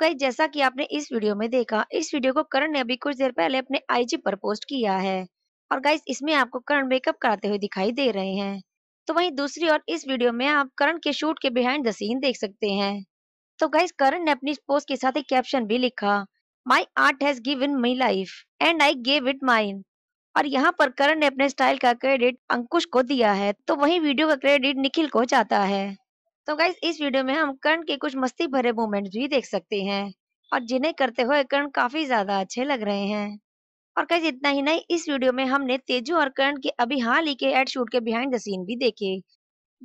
गई तो जैसा कि आपने इस वीडियो में देखा इस वीडियो को करण ने अभी कुछ देर पहले अपने आईजी पर पोस्ट किया है और गाइस इसमें आपको करण मेकअप कराते हुए दिखाई दे रहे हैं तो वहीं दूसरी ओर इस वीडियो में आप करण के शूट के बिहाइंड द सीन देख सकते हैं तो गाइस करण ने अपनी पोस्ट के साथ एक कैप्शन भी लिखा my art has in my life and I gave it mine और यहाँ पर करण ने अपने स्टाइल का क्रेडिट अंकुश को दिया है तो वही वीडियो का क्रेडिट निखिल को जाता है तो गाइज इस वीडियो में हम कर्ण के कुछ मस्ती भरे मोमेंट्स भी देख सकते हैं और जिन्हें करते हुए कर्ण काफी ज्यादा अच्छे लग रहे हैं और गाइज इतना ही नहीं इस वीडियो में हमने तेजू और कर्ण के अभी हाल ही के एड शूट के बिहाइंड द सीन भी देखे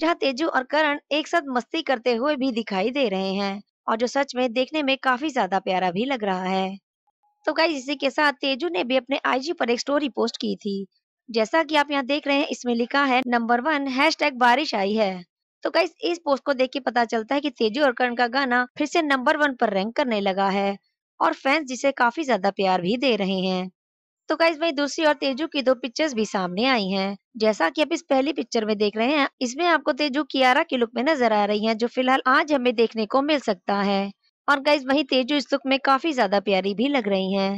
जहाँ तेजू और करण एक साथ मस्ती करते हुए भी दिखाई दे रहे हैं और जो सच में देखने में काफी ज्यादा प्यारा भी लग रहा है तो गाइज इसी के साथ तेजू ने भी अपने आईजी पर एक स्टोरी पोस्ट की थी जैसा कि आप यहाँ देख रहे हैं इसमें लिखा है नंबर वन हैश बारिश आई है तो गाइस इस पोस्ट को देख के पता चलता है कि तेजू और करण का गाना फिर से नंबर वन पर रैंक करने लगा है और फैंस जिसे काफी ज्यादा प्यार भी दे रहे हैं तो गाइज वही दूसरी और तेजू की दो पिक्चर्स भी सामने आई हैं जैसा कि आप इस पहली पिक्चर में देख रहे हैं इसमें आपको तेजू कियारा के लुक में नजर आ रही हैं जो फिलहाल आज हमें देखने को मिल सकता है और गाइज वही तेजू इस लुक में काफी ज्यादा प्यारी भी लग रही है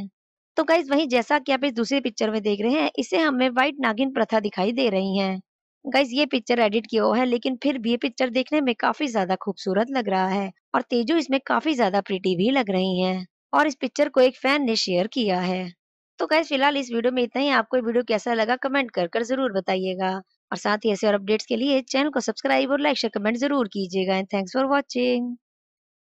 तो गाइज वही जैसा की आप इस दूसरी पिक्चर में देख रहे हैं इसे हमें व्हाइट नागिन प्रथा दिखाई दे रही है गाइज ये पिक्चर एडिट किया हुआ है लेकिन फिर भी ये पिक्चर देखने में काफी ज्यादा खूबसूरत लग रहा है और तेजू इसमें काफी ज्यादा प्रिटी भी लग रही है और इस पिक्चर को एक फैन ने शेयर किया है तो गैस फिलहाल इस वीडियो में इतना ही आपको वीडियो कैसा लगा कमेंट कर कर जरूर बताइएगा और साथ ही ऐसे और अपडेट्स के लिए चैनल को सब्सक्राइब और लाइक शेयर कमेंट जरूर कीजिएगा एंड थैंक्स फॉर वॉचिंग